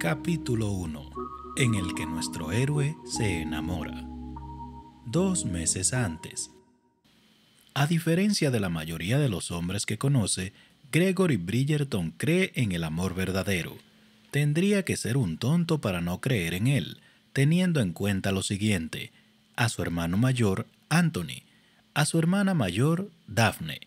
Capítulo 1 En el que nuestro héroe se enamora. Dos meses antes. A diferencia de la mayoría de los hombres que conoce, Gregory Bridgerton cree en el amor verdadero. Tendría que ser un tonto para no creer en él, teniendo en cuenta lo siguiente, a su hermano mayor, Anthony, a su hermana mayor, Daphne,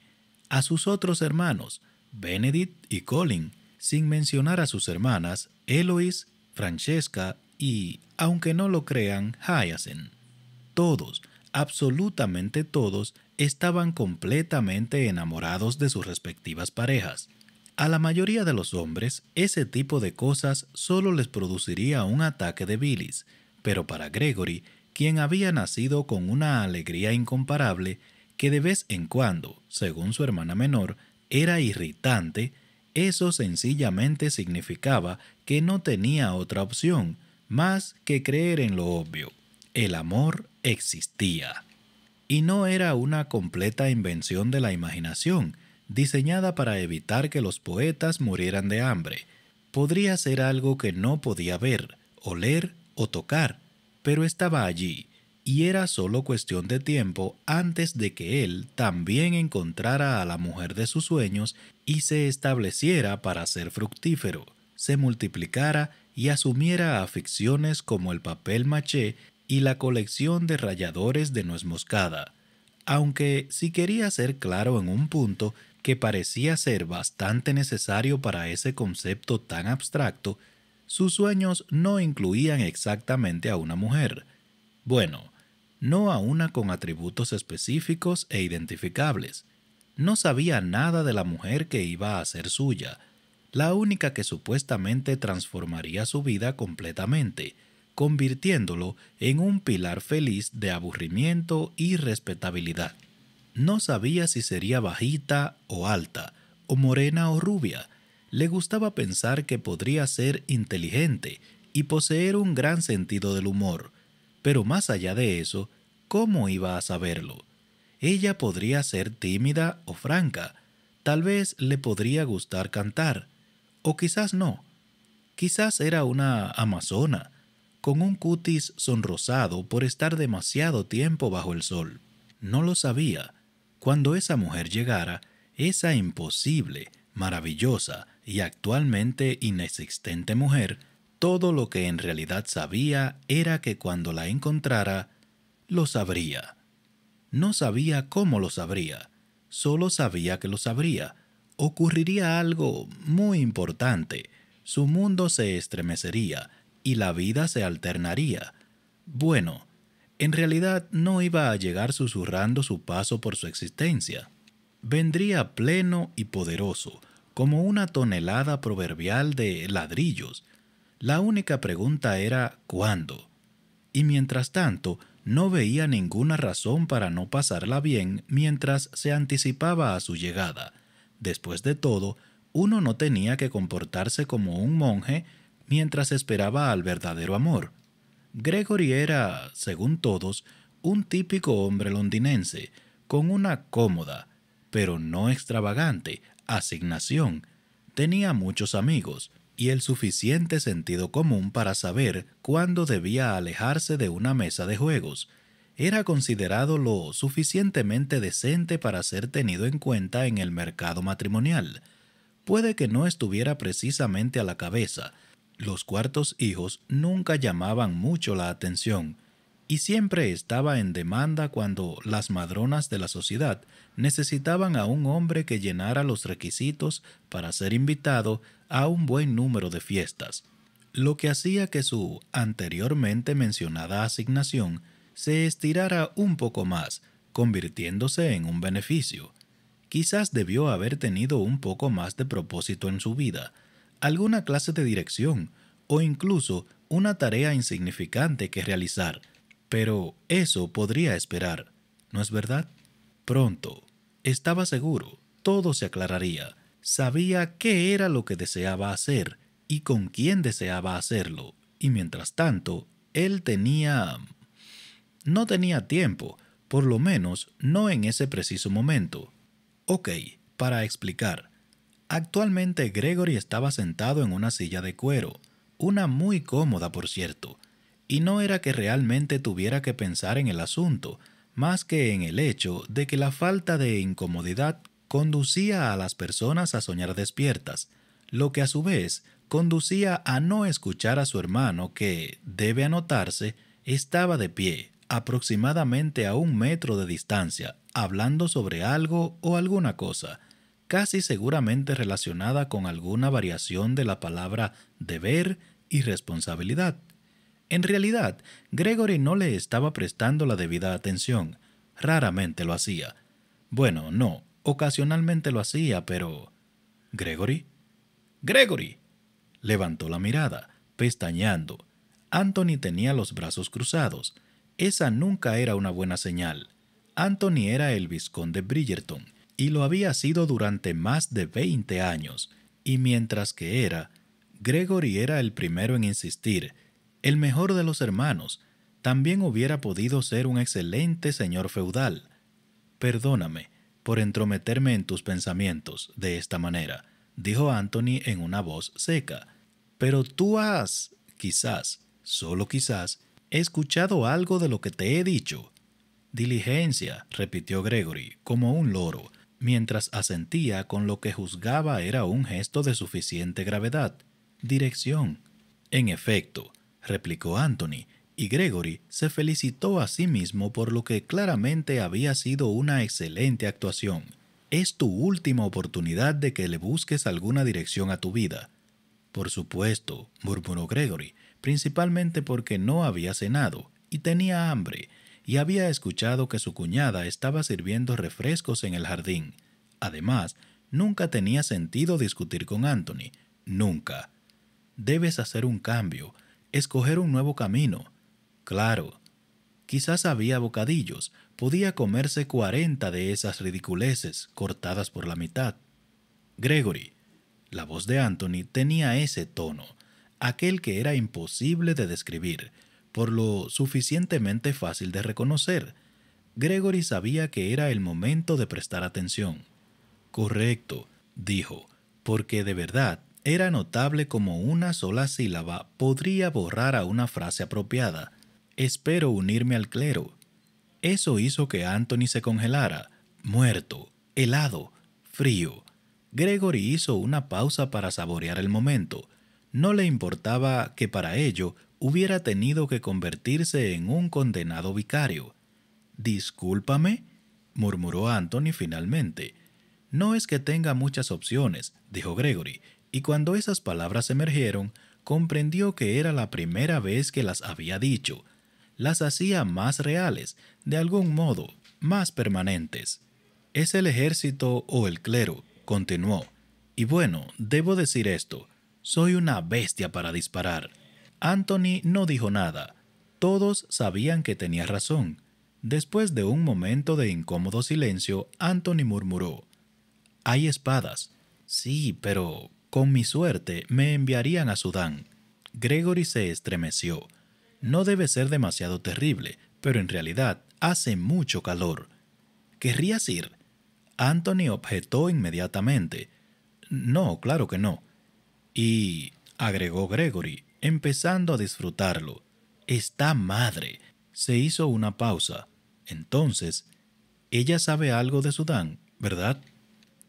a sus otros hermanos, Benedict y Colin, sin mencionar a sus hermanas, Eloise, Francesca y, aunque no lo crean, Hyacinth. Todos, absolutamente todos, estaban completamente enamorados de sus respectivas parejas. A la mayoría de los hombres, ese tipo de cosas solo les produciría un ataque de bilis, pero para Gregory, quien había nacido con una alegría incomparable, que de vez en cuando, según su hermana menor, era irritante, eso sencillamente significaba que no tenía otra opción más que creer en lo obvio. El amor existía. Y no era una completa invención de la imaginación, diseñada para evitar que los poetas murieran de hambre, podría ser algo que no podía ver, oler o tocar, pero estaba allí, y era solo cuestión de tiempo antes de que él también encontrara a la mujer de sus sueños y se estableciera para ser fructífero, se multiplicara y asumiera aficiones como el papel maché y la colección de rayadores de nuez moscada. Aunque, si quería ser claro en un punto, que parecía ser bastante necesario para ese concepto tan abstracto, sus sueños no incluían exactamente a una mujer. Bueno, no a una con atributos específicos e identificables. No sabía nada de la mujer que iba a ser suya, la única que supuestamente transformaría su vida completamente, convirtiéndolo en un pilar feliz de aburrimiento y respetabilidad. No sabía si sería bajita o alta, o morena o rubia. Le gustaba pensar que podría ser inteligente y poseer un gran sentido del humor. Pero más allá de eso, ¿cómo iba a saberlo? Ella podría ser tímida o franca. Tal vez le podría gustar cantar. O quizás no. Quizás era una amazona, con un cutis sonrosado por estar demasiado tiempo bajo el sol. No lo sabía, cuando esa mujer llegara, esa imposible, maravillosa y actualmente inexistente mujer, todo lo que en realidad sabía era que cuando la encontrara, lo sabría. No sabía cómo lo sabría, solo sabía que lo sabría. Ocurriría algo muy importante, su mundo se estremecería y la vida se alternaría. Bueno, en realidad no iba a llegar susurrando su paso por su existencia. Vendría pleno y poderoso, como una tonelada proverbial de ladrillos. La única pregunta era ¿cuándo? Y mientras tanto, no veía ninguna razón para no pasarla bien mientras se anticipaba a su llegada. Después de todo, uno no tenía que comportarse como un monje mientras esperaba al verdadero amor. Gregory era, según todos, un típico hombre londinense, con una cómoda, pero no extravagante, asignación. Tenía muchos amigos y el suficiente sentido común para saber cuándo debía alejarse de una mesa de juegos. Era considerado lo suficientemente decente para ser tenido en cuenta en el mercado matrimonial. Puede que no estuviera precisamente a la cabeza, los cuartos hijos nunca llamaban mucho la atención y siempre estaba en demanda cuando las madronas de la sociedad necesitaban a un hombre que llenara los requisitos para ser invitado a un buen número de fiestas, lo que hacía que su anteriormente mencionada asignación se estirara un poco más, convirtiéndose en un beneficio. Quizás debió haber tenido un poco más de propósito en su vida, alguna clase de dirección o incluso una tarea insignificante que realizar. Pero eso podría esperar, ¿no es verdad? Pronto. Estaba seguro, todo se aclararía. Sabía qué era lo que deseaba hacer y con quién deseaba hacerlo. Y mientras tanto, él tenía... No tenía tiempo, por lo menos no en ese preciso momento. Ok, para explicar, Actualmente Gregory estaba sentado en una silla de cuero, una muy cómoda por cierto, y no era que realmente tuviera que pensar en el asunto, más que en el hecho de que la falta de incomodidad conducía a las personas a soñar despiertas, lo que a su vez conducía a no escuchar a su hermano que, debe anotarse, estaba de pie, aproximadamente a un metro de distancia, hablando sobre algo o alguna cosa, casi seguramente relacionada con alguna variación de la palabra deber y responsabilidad. En realidad, Gregory no le estaba prestando la debida atención. Raramente lo hacía. Bueno, no, ocasionalmente lo hacía, pero... ¿Gregory? ¡Gregory! Levantó la mirada, pestañeando. Anthony tenía los brazos cruzados. Esa nunca era una buena señal. Anthony era el vizconde Bridgerton y lo había sido durante más de veinte años, y mientras que era, Gregory era el primero en insistir, el mejor de los hermanos, también hubiera podido ser un excelente señor feudal. Perdóname por entrometerme en tus pensamientos de esta manera, dijo Anthony en una voz seca, pero tú has, quizás, solo quizás, escuchado algo de lo que te he dicho. Diligencia, repitió Gregory, como un loro, Mientras asentía con lo que juzgaba era un gesto de suficiente gravedad. Dirección. En efecto, replicó Anthony, y Gregory se felicitó a sí mismo por lo que claramente había sido una excelente actuación. Es tu última oportunidad de que le busques alguna dirección a tu vida. Por supuesto, murmuró Gregory, principalmente porque no había cenado y tenía hambre, y había escuchado que su cuñada estaba sirviendo refrescos en el jardín. Además, nunca tenía sentido discutir con Anthony, nunca. Debes hacer un cambio, escoger un nuevo camino. Claro, quizás había bocadillos, podía comerse cuarenta de esas ridiculeces cortadas por la mitad. Gregory, la voz de Anthony tenía ese tono, aquel que era imposible de describir, por lo suficientemente fácil de reconocer. Gregory sabía que era el momento de prestar atención. Correcto, dijo, porque de verdad era notable como una sola sílaba podría borrar a una frase apropiada. Espero unirme al clero. Eso hizo que Anthony se congelara, muerto, helado, frío. Gregory hizo una pausa para saborear el momento. No le importaba que para ello hubiera tenido que convertirse en un condenado vicario. Discúlpame, murmuró Anthony finalmente. No es que tenga muchas opciones, dijo Gregory, y cuando esas palabras emergieron, comprendió que era la primera vez que las había dicho. Las hacía más reales, de algún modo, más permanentes. Es el ejército o el clero, continuó. Y bueno, debo decir esto, soy una bestia para disparar. Anthony no dijo nada. Todos sabían que tenía razón. Después de un momento de incómodo silencio, Anthony murmuró. Hay espadas. Sí, pero con mi suerte me enviarían a Sudán. Gregory se estremeció. No debe ser demasiado terrible, pero en realidad hace mucho calor. ¿Querrías ir? Anthony objetó inmediatamente. No, claro que no. Y, agregó Gregory, empezando a disfrutarlo. Está madre. Se hizo una pausa. Entonces, ella sabe algo de Sudán, ¿verdad?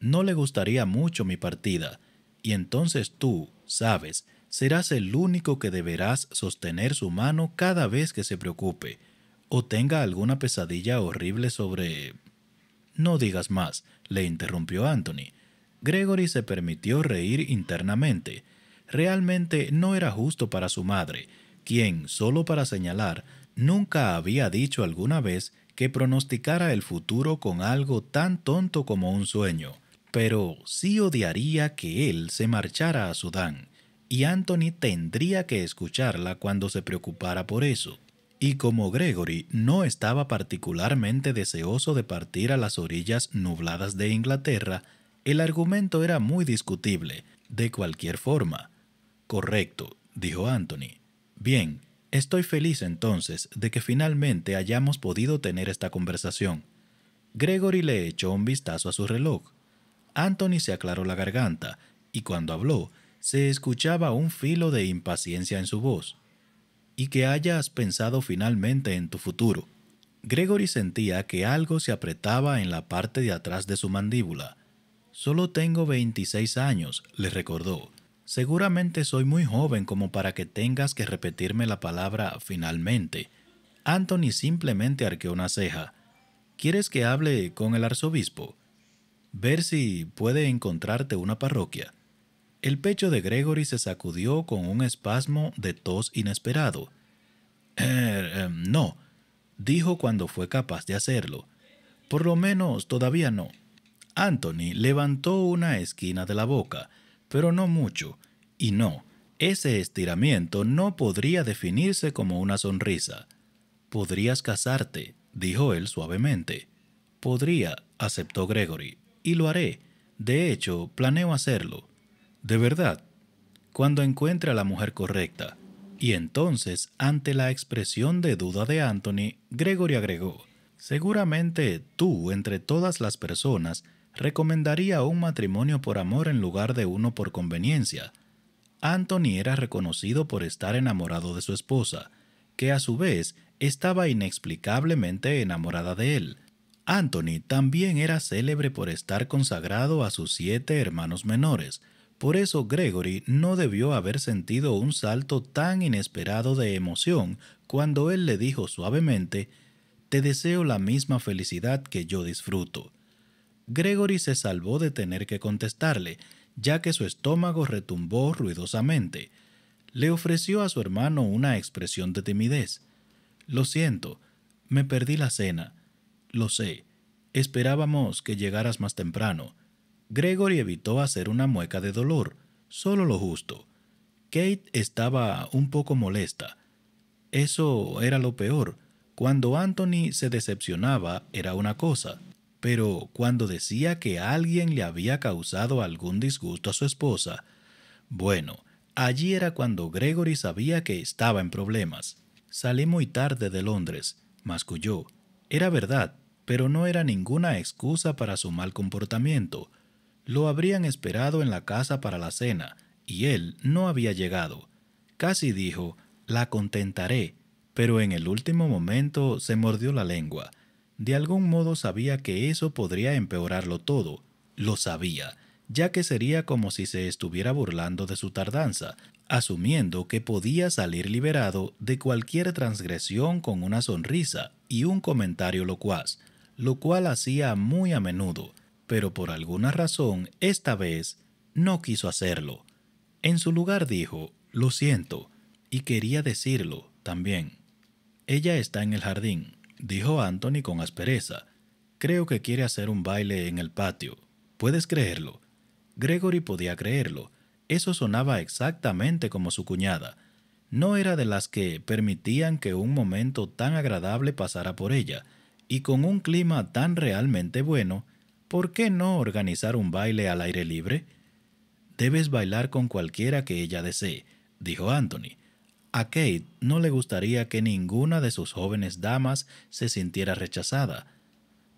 No le gustaría mucho mi partida, y entonces tú, sabes, serás el único que deberás sostener su mano cada vez que se preocupe o tenga alguna pesadilla horrible sobre... No digas más, le interrumpió Anthony. Gregory se permitió reír internamente realmente no era justo para su madre, quien, solo para señalar, nunca había dicho alguna vez que pronosticara el futuro con algo tan tonto como un sueño, pero sí odiaría que él se marchara a Sudán, y Anthony tendría que escucharla cuando se preocupara por eso. Y como Gregory no estaba particularmente deseoso de partir a las orillas nubladas de Inglaterra, el argumento era muy discutible, de cualquier forma, Correcto, dijo Anthony. Bien, estoy feliz entonces de que finalmente hayamos podido tener esta conversación. Gregory le echó un vistazo a su reloj. Anthony se aclaró la garganta, y cuando habló, se escuchaba un filo de impaciencia en su voz. Y que hayas pensado finalmente en tu futuro. Gregory sentía que algo se apretaba en la parte de atrás de su mandíbula. Solo tengo 26 años, le recordó. Seguramente soy muy joven como para que tengas que repetirme la palabra finalmente. Anthony simplemente arqueó una ceja. ¿Quieres que hable con el arzobispo? Ver si puede encontrarte una parroquia. El pecho de Gregory se sacudió con un espasmo de tos inesperado. Eh, eh no, dijo cuando fue capaz de hacerlo. Por lo menos todavía no. Anthony levantó una esquina de la boca pero no mucho. Y no, ese estiramiento no podría definirse como una sonrisa. Podrías casarte, dijo él suavemente. Podría, aceptó Gregory, y lo haré. De hecho, planeo hacerlo. De verdad, cuando encuentre a la mujer correcta. Y entonces, ante la expresión de duda de Anthony, Gregory agregó, Seguramente tú, entre todas las personas, recomendaría un matrimonio por amor en lugar de uno por conveniencia. Anthony era reconocido por estar enamorado de su esposa, que a su vez estaba inexplicablemente enamorada de él. Anthony también era célebre por estar consagrado a sus siete hermanos menores, por eso Gregory no debió haber sentido un salto tan inesperado de emoción cuando él le dijo suavemente, Te deseo la misma felicidad que yo disfruto. Gregory se salvó de tener que contestarle, ya que su estómago retumbó ruidosamente. Le ofreció a su hermano una expresión de timidez. Lo siento, me perdí la cena. Lo sé, esperábamos que llegaras más temprano. Gregory evitó hacer una mueca de dolor, solo lo justo. Kate estaba un poco molesta. Eso era lo peor. Cuando Anthony se decepcionaba era una cosa, pero cuando decía que alguien le había causado algún disgusto a su esposa, bueno, allí era cuando Gregory sabía que estaba en problemas. Salí muy tarde de Londres, masculló. Era verdad, pero no era ninguna excusa para su mal comportamiento. Lo habrían esperado en la casa para la cena, y él no había llegado. Casi dijo, la contentaré, pero en el último momento se mordió la lengua de algún modo sabía que eso podría empeorarlo todo. Lo sabía, ya que sería como si se estuviera burlando de su tardanza, asumiendo que podía salir liberado de cualquier transgresión con una sonrisa y un comentario locuaz, lo cual hacía muy a menudo, pero por alguna razón esta vez no quiso hacerlo. En su lugar dijo, lo siento, y quería decirlo también. Ella está en el jardín dijo Anthony con aspereza. Creo que quiere hacer un baile en el patio. ¿Puedes creerlo? Gregory podía creerlo. Eso sonaba exactamente como su cuñada. No era de las que permitían que un momento tan agradable pasara por ella, y con un clima tan realmente bueno, ¿por qué no organizar un baile al aire libre? Debes bailar con cualquiera que ella desee, dijo Anthony. A Kate no le gustaría que ninguna de sus jóvenes damas se sintiera rechazada.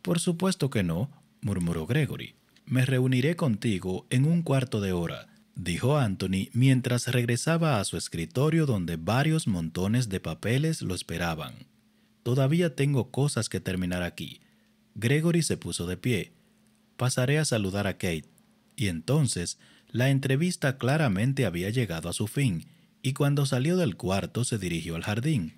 Por supuesto que no, murmuró Gregory. Me reuniré contigo en un cuarto de hora, dijo Anthony mientras regresaba a su escritorio donde varios montones de papeles lo esperaban. Todavía tengo cosas que terminar aquí. Gregory se puso de pie. Pasaré a saludar a Kate. Y entonces, la entrevista claramente había llegado a su fin, y cuando salió del cuarto se dirigió al jardín.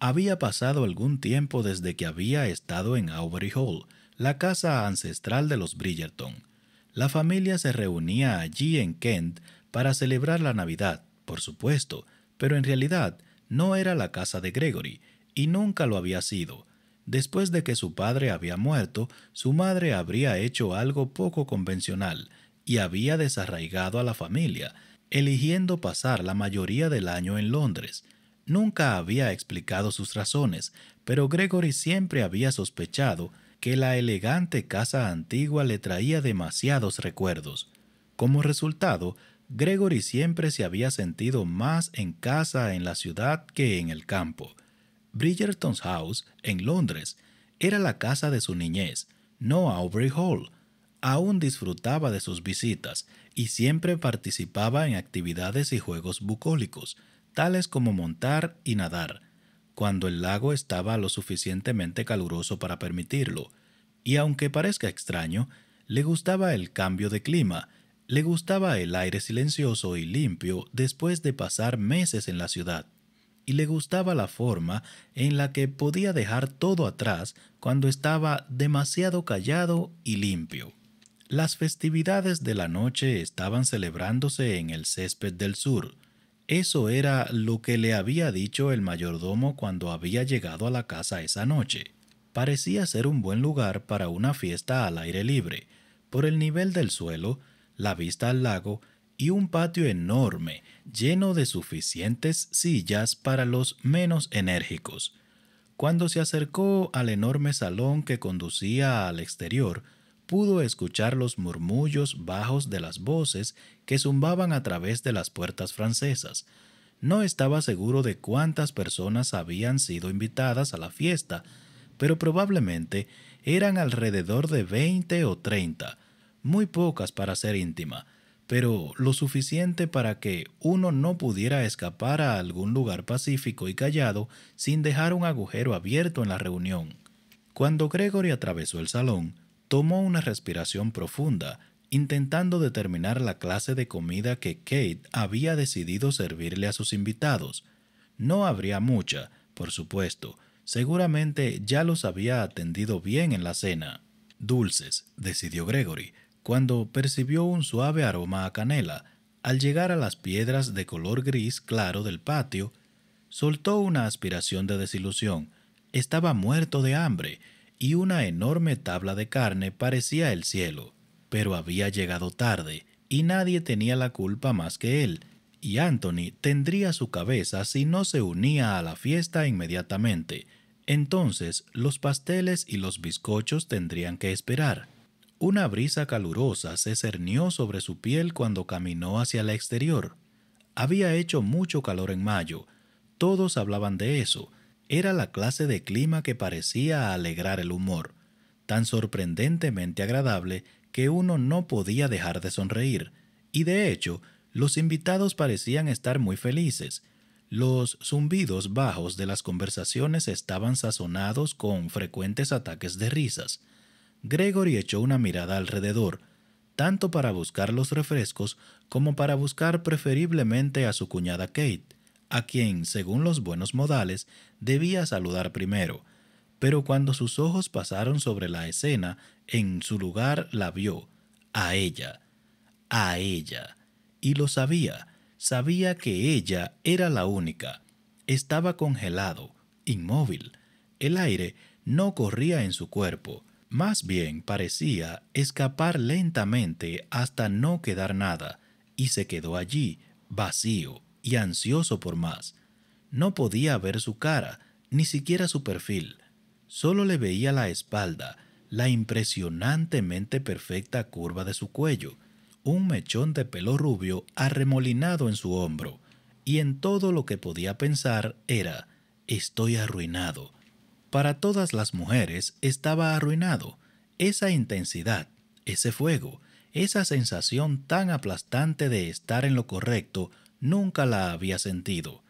Había pasado algún tiempo desde que había estado en Aubrey Hall, la casa ancestral de los Bridgerton. La familia se reunía allí en Kent para celebrar la Navidad, por supuesto, pero en realidad no era la casa de Gregory, y nunca lo había sido. Después de que su padre había muerto, su madre habría hecho algo poco convencional, y había desarraigado a la familia, eligiendo pasar la mayoría del año en Londres. Nunca había explicado sus razones, pero Gregory siempre había sospechado que la elegante casa antigua le traía demasiados recuerdos. Como resultado, Gregory siempre se había sentido más en casa en la ciudad que en el campo. Bridgerton's House, en Londres, era la casa de su niñez, no Aubrey Hall, aún disfrutaba de sus visitas y siempre participaba en actividades y juegos bucólicos, tales como montar y nadar, cuando el lago estaba lo suficientemente caluroso para permitirlo, y aunque parezca extraño, le gustaba el cambio de clima, le gustaba el aire silencioso y limpio después de pasar meses en la ciudad, y le gustaba la forma en la que podía dejar todo atrás cuando estaba demasiado callado y limpio. Las festividades de la noche estaban celebrándose en el césped del sur. Eso era lo que le había dicho el mayordomo cuando había llegado a la casa esa noche. Parecía ser un buen lugar para una fiesta al aire libre, por el nivel del suelo, la vista al lago y un patio enorme lleno de suficientes sillas para los menos enérgicos. Cuando se acercó al enorme salón que conducía al exterior, pudo escuchar los murmullos bajos de las voces que zumbaban a través de las puertas francesas. No estaba seguro de cuántas personas habían sido invitadas a la fiesta, pero probablemente eran alrededor de veinte o treinta, muy pocas para ser íntima, pero lo suficiente para que uno no pudiera escapar a algún lugar pacífico y callado sin dejar un agujero abierto en la reunión. Cuando Gregory atravesó el salón, Tomó una respiración profunda, intentando determinar la clase de comida que Kate había decidido servirle a sus invitados. No habría mucha, por supuesto, seguramente ya los había atendido bien en la cena. Dulces, decidió Gregory, cuando percibió un suave aroma a canela. Al llegar a las piedras de color gris claro del patio, soltó una aspiración de desilusión. Estaba muerto de hambre y una enorme tabla de carne parecía el cielo, pero había llegado tarde y nadie tenía la culpa más que él, y Anthony tendría su cabeza si no se unía a la fiesta inmediatamente. Entonces los pasteles y los bizcochos tendrían que esperar. Una brisa calurosa se cernió sobre su piel cuando caminó hacia el exterior. Había hecho mucho calor en mayo, todos hablaban de eso, era la clase de clima que parecía alegrar el humor, tan sorprendentemente agradable que uno no podía dejar de sonreír, y de hecho, los invitados parecían estar muy felices. Los zumbidos bajos de las conversaciones estaban sazonados con frecuentes ataques de risas. Gregory echó una mirada alrededor, tanto para buscar los refrescos como para buscar preferiblemente a su cuñada Kate, a quien, según los buenos modales, debía saludar primero, pero cuando sus ojos pasaron sobre la escena, en su lugar la vio, a ella, a ella, y lo sabía, sabía que ella era la única. Estaba congelado, inmóvil, el aire no corría en su cuerpo, más bien parecía escapar lentamente hasta no quedar nada, y se quedó allí, vacío, y ansioso por más. No podía ver su cara, ni siquiera su perfil. Solo le veía la espalda, la impresionantemente perfecta curva de su cuello, un mechón de pelo rubio arremolinado en su hombro, y en todo lo que podía pensar era, estoy arruinado. Para todas las mujeres estaba arruinado. Esa intensidad, ese fuego, esa sensación tan aplastante de estar en lo correcto Nunca la había sentido.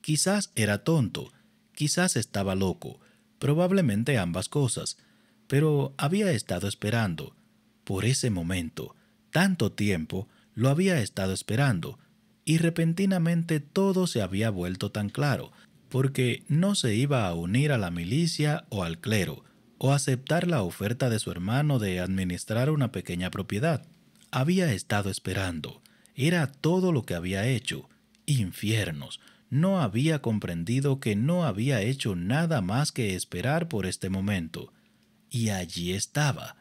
Quizás era tonto, quizás estaba loco, probablemente ambas cosas, pero había estado esperando. Por ese momento, tanto tiempo, lo había estado esperando, y repentinamente todo se había vuelto tan claro, porque no se iba a unir a la milicia o al clero, o aceptar la oferta de su hermano de administrar una pequeña propiedad. Había estado esperando, era todo lo que había hecho. Infiernos. No había comprendido que no había hecho nada más que esperar por este momento. Y allí estaba.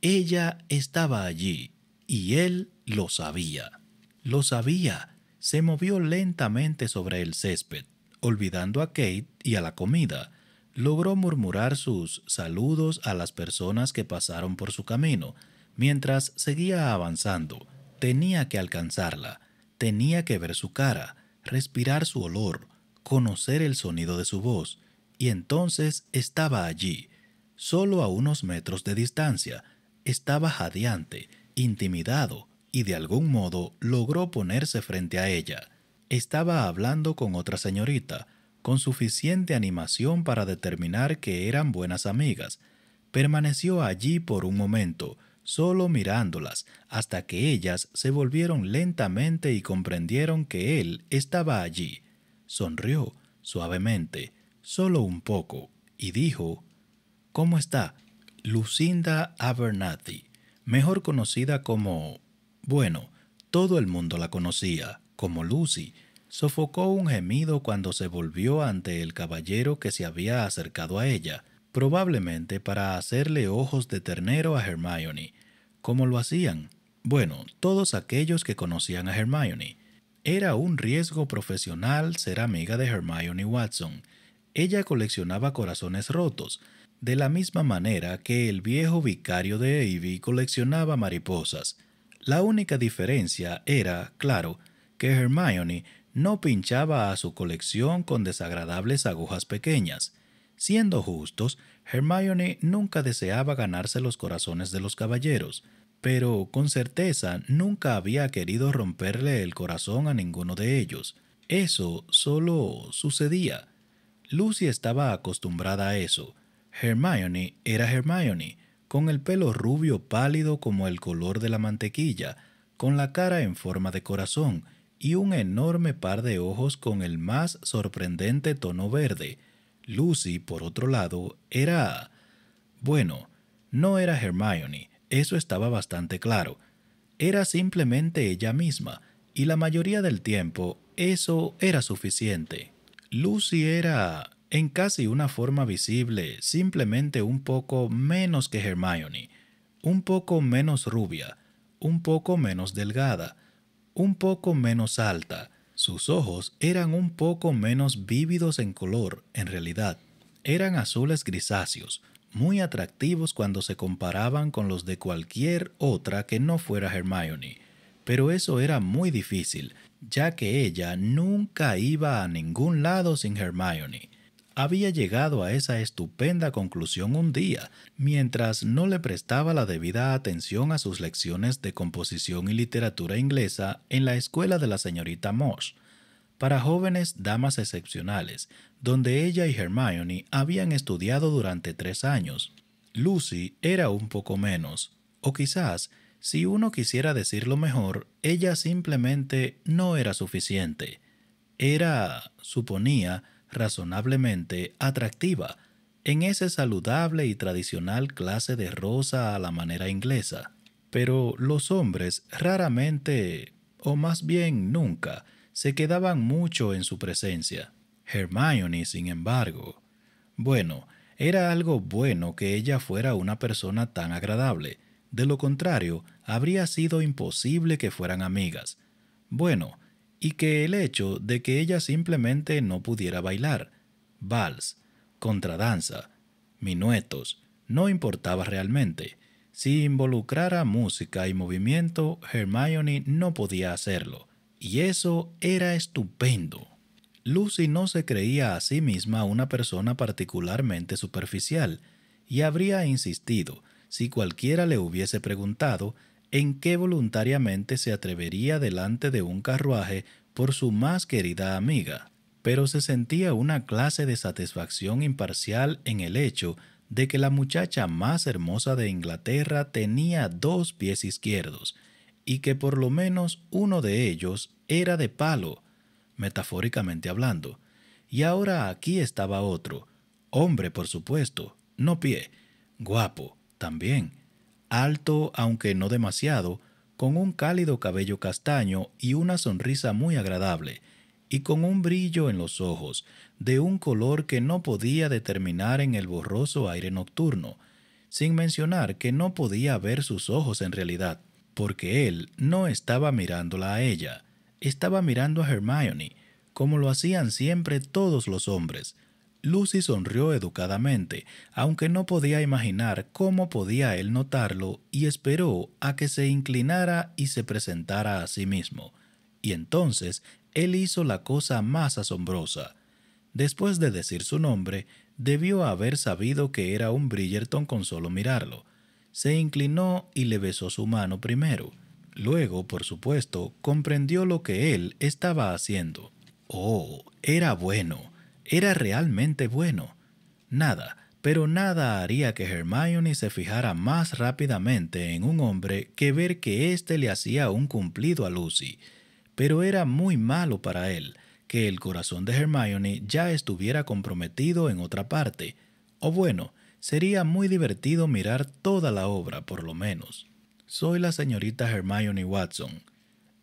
Ella estaba allí. Y él lo sabía. Lo sabía. Se movió lentamente sobre el césped, olvidando a Kate y a la comida logró murmurar sus saludos a las personas que pasaron por su camino, mientras seguía avanzando, Tenía que alcanzarla, tenía que ver su cara, respirar su olor, conocer el sonido de su voz, y entonces estaba allí, solo a unos metros de distancia, estaba jadeante, intimidado, y de algún modo logró ponerse frente a ella. Estaba hablando con otra señorita, con suficiente animación para determinar que eran buenas amigas. Permaneció allí por un momento, solo mirándolas, hasta que ellas se volvieron lentamente y comprendieron que él estaba allí. Sonrió suavemente, solo un poco, y dijo, ¿Cómo está? Lucinda Abernathy, mejor conocida como... Bueno, todo el mundo la conocía, como Lucy. Sofocó un gemido cuando se volvió ante el caballero que se había acercado a ella probablemente para hacerle ojos de ternero a Hermione, ¿Cómo lo hacían, bueno, todos aquellos que conocían a Hermione. Era un riesgo profesional ser amiga de Hermione Watson. Ella coleccionaba corazones rotos, de la misma manera que el viejo vicario de Ivy coleccionaba mariposas. La única diferencia era, claro, que Hermione no pinchaba a su colección con desagradables agujas pequeñas. Siendo justos, Hermione nunca deseaba ganarse los corazones de los caballeros, pero con certeza nunca había querido romperle el corazón a ninguno de ellos. Eso solo sucedía. Lucy estaba acostumbrada a eso. Hermione era Hermione, con el pelo rubio pálido como el color de la mantequilla, con la cara en forma de corazón y un enorme par de ojos con el más sorprendente tono verde, Lucy, por otro lado, era... Bueno, no era Hermione, eso estaba bastante claro. Era simplemente ella misma, y la mayoría del tiempo eso era suficiente. Lucy era, en casi una forma visible, simplemente un poco menos que Hermione, un poco menos rubia, un poco menos delgada, un poco menos alta, sus ojos eran un poco menos vívidos en color, en realidad. Eran azules grisáceos, muy atractivos cuando se comparaban con los de cualquier otra que no fuera Hermione. Pero eso era muy difícil, ya que ella nunca iba a ningún lado sin Hermione había llegado a esa estupenda conclusión un día, mientras no le prestaba la debida atención a sus lecciones de composición y literatura inglesa en la escuela de la señorita Moss, para jóvenes damas excepcionales, donde ella y Hermione habían estudiado durante tres años. Lucy era un poco menos, o quizás, si uno quisiera decirlo mejor, ella simplemente no era suficiente. Era, suponía, razonablemente atractiva en ese saludable y tradicional clase de rosa a la manera inglesa. Pero los hombres raramente, o más bien nunca, se quedaban mucho en su presencia. Hermione, sin embargo, bueno, era algo bueno que ella fuera una persona tan agradable, de lo contrario, habría sido imposible que fueran amigas. Bueno, y que el hecho de que ella simplemente no pudiera bailar, vals, contradanza, minuetos, no importaba realmente. Si involucrara música y movimiento, Hermione no podía hacerlo, y eso era estupendo. Lucy no se creía a sí misma una persona particularmente superficial, y habría insistido, si cualquiera le hubiese preguntado, ¿en qué voluntariamente se atrevería delante de un carruaje por su más querida amiga? Pero se sentía una clase de satisfacción imparcial en el hecho de que la muchacha más hermosa de Inglaterra tenía dos pies izquierdos, y que por lo menos uno de ellos era de palo, metafóricamente hablando, y ahora aquí estaba otro, hombre por supuesto, no pie, guapo también, alto aunque no demasiado, con un cálido cabello castaño y una sonrisa muy agradable, y con un brillo en los ojos, de un color que no podía determinar en el borroso aire nocturno, sin mencionar que no podía ver sus ojos en realidad, porque él no estaba mirándola a ella, estaba mirando a Hermione, como lo hacían siempre todos los hombres, Lucy sonrió educadamente, aunque no podía imaginar cómo podía él notarlo, y esperó a que se inclinara y se presentara a sí mismo. Y entonces él hizo la cosa más asombrosa. Después de decir su nombre, debió haber sabido que era un Bridgerton con solo mirarlo. Se inclinó y le besó su mano primero. Luego, por supuesto, comprendió lo que él estaba haciendo. Oh, era bueno era realmente bueno. Nada, pero nada haría que Hermione se fijara más rápidamente en un hombre que ver que éste le hacía un cumplido a Lucy. Pero era muy malo para él que el corazón de Hermione ya estuviera comprometido en otra parte. O bueno, sería muy divertido mirar toda la obra, por lo menos. Soy la señorita Hermione Watson,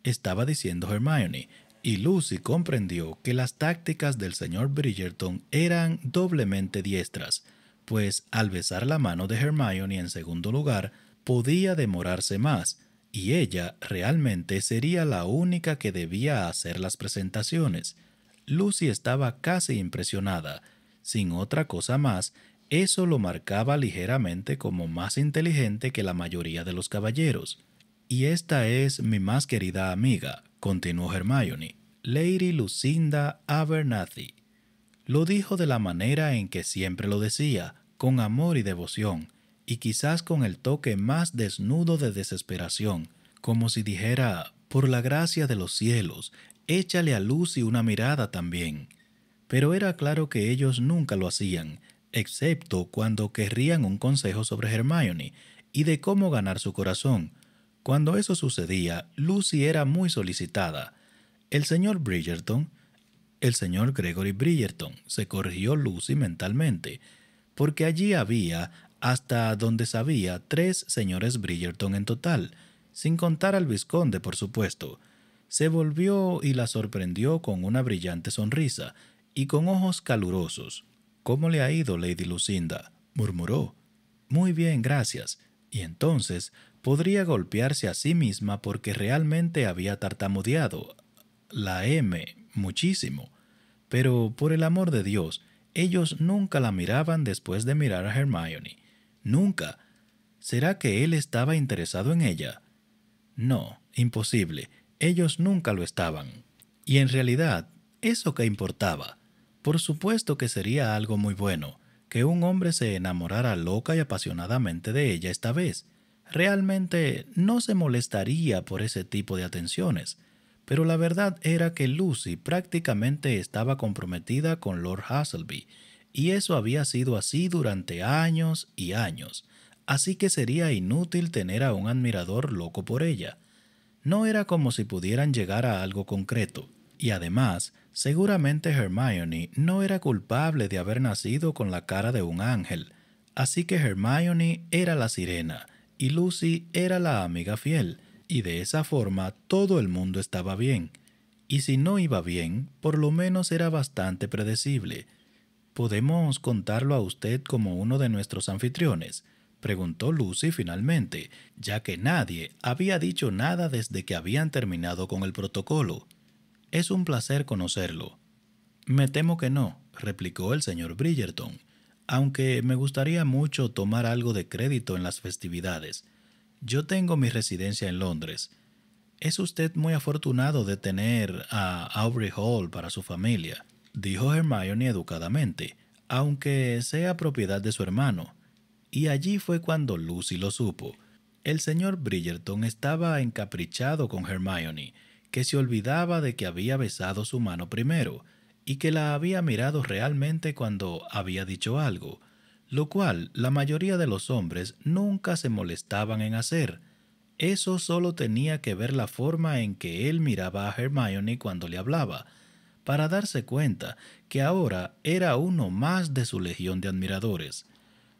estaba diciendo Hermione, y Lucy comprendió que las tácticas del señor Bridgerton eran doblemente diestras, pues al besar la mano de Hermione en segundo lugar, podía demorarse más, y ella realmente sería la única que debía hacer las presentaciones. Lucy estaba casi impresionada. Sin otra cosa más, eso lo marcaba ligeramente como más inteligente que la mayoría de los caballeros. Y esta es mi más querida amiga, continuó Hermione, Lady Lucinda Abernathy. Lo dijo de la manera en que siempre lo decía, con amor y devoción, y quizás con el toque más desnudo de desesperación, como si dijera, por la gracia de los cielos, échale a Lucy una mirada también. Pero era claro que ellos nunca lo hacían, excepto cuando querrían un consejo sobre Hermione y de cómo ganar su corazón, cuando eso sucedía, Lucy era muy solicitada. El señor Bridgerton, el señor Gregory Bridgerton, se corrigió Lucy mentalmente, porque allí había, hasta donde sabía, tres señores Bridgerton en total, sin contar al Visconde, por supuesto. Se volvió y la sorprendió con una brillante sonrisa y con ojos calurosos. ¿Cómo le ha ido, Lady Lucinda? murmuró. Muy bien, gracias. Y entonces Podría golpearse a sí misma porque realmente había tartamudeado la M muchísimo, pero por el amor de Dios, ellos nunca la miraban después de mirar a Hermione. Nunca. ¿Será que él estaba interesado en ella? No, imposible. Ellos nunca lo estaban. Y en realidad, ¿eso qué importaba? Por supuesto que sería algo muy bueno, que un hombre se enamorara loca y apasionadamente de ella esta vez realmente no se molestaría por ese tipo de atenciones, pero la verdad era que Lucy prácticamente estaba comprometida con Lord Hasselby, y eso había sido así durante años y años, así que sería inútil tener a un admirador loco por ella. No era como si pudieran llegar a algo concreto, y además, seguramente Hermione no era culpable de haber nacido con la cara de un ángel, así que Hermione era la sirena, y Lucy era la amiga fiel, y de esa forma todo el mundo estaba bien. Y si no iba bien, por lo menos era bastante predecible. ¿Podemos contarlo a usted como uno de nuestros anfitriones? preguntó Lucy finalmente, ya que nadie había dicho nada desde que habían terminado con el protocolo. Es un placer conocerlo. Me temo que no, replicó el señor Bridgerton aunque me gustaría mucho tomar algo de crédito en las festividades. Yo tengo mi residencia en Londres. Es usted muy afortunado de tener a Aubrey Hall para su familia, dijo Hermione educadamente, aunque sea propiedad de su hermano. Y allí fue cuando Lucy lo supo. El señor Bridgerton estaba encaprichado con Hermione, que se olvidaba de que había besado su mano primero, y que la había mirado realmente cuando había dicho algo, lo cual la mayoría de los hombres nunca se molestaban en hacer. Eso solo tenía que ver la forma en que él miraba a Hermione cuando le hablaba, para darse cuenta que ahora era uno más de su legión de admiradores.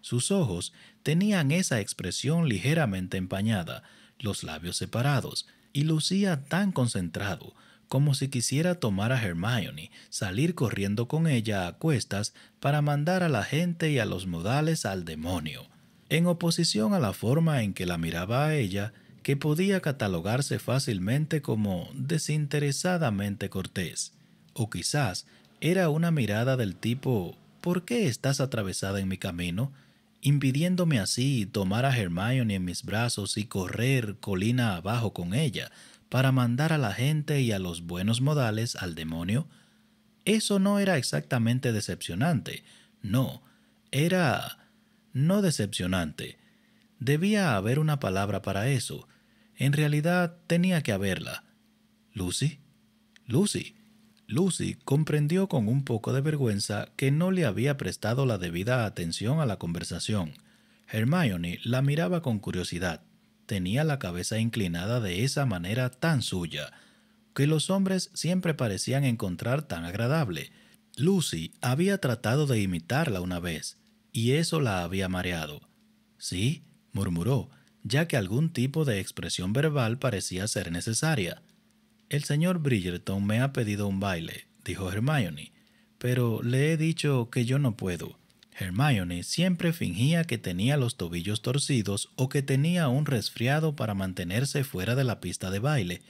Sus ojos tenían esa expresión ligeramente empañada, los labios separados, y lucía tan concentrado, como si quisiera tomar a Hermione, salir corriendo con ella a cuestas para mandar a la gente y a los modales al demonio, en oposición a la forma en que la miraba a ella, que podía catalogarse fácilmente como desinteresadamente cortés. O quizás era una mirada del tipo ¿Por qué estás atravesada en mi camino? impidiéndome así tomar a Hermione en mis brazos y correr colina abajo con ella, para mandar a la gente y a los buenos modales al demonio, eso no era exactamente decepcionante, no, era... no decepcionante. Debía haber una palabra para eso. En realidad tenía que haberla. Lucy. Lucy. Lucy comprendió con un poco de vergüenza que no le había prestado la debida atención a la conversación. Hermione la miraba con curiosidad tenía la cabeza inclinada de esa manera tan suya, que los hombres siempre parecían encontrar tan agradable. Lucy había tratado de imitarla una vez, y eso la había mareado. Sí, murmuró, ya que algún tipo de expresión verbal parecía ser necesaria. El señor Bridgerton me ha pedido un baile, dijo Hermione, pero le he dicho que yo no puedo. Hermione siempre fingía que tenía los tobillos torcidos o que tenía un resfriado para mantenerse fuera de la pista de baile,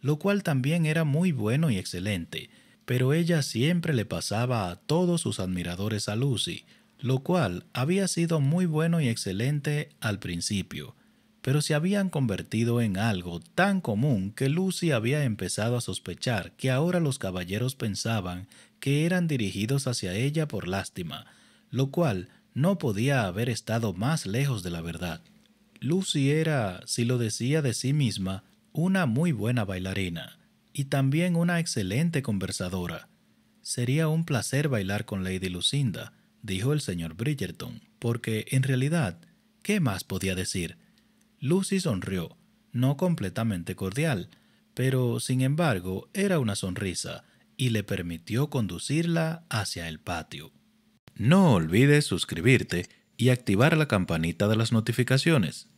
lo cual también era muy bueno y excelente, pero ella siempre le pasaba a todos sus admiradores a Lucy, lo cual había sido muy bueno y excelente al principio, pero se habían convertido en algo tan común que Lucy había empezado a sospechar que ahora los caballeros pensaban que eran dirigidos hacia ella por lástima, lo cual no podía haber estado más lejos de la verdad. Lucy era, si lo decía de sí misma, una muy buena bailarina y también una excelente conversadora. Sería un placer bailar con Lady Lucinda, dijo el señor Bridgerton, porque en realidad, ¿qué más podía decir? Lucy sonrió, no completamente cordial, pero sin embargo era una sonrisa y le permitió conducirla hacia el patio. No olvides suscribirte y activar la campanita de las notificaciones.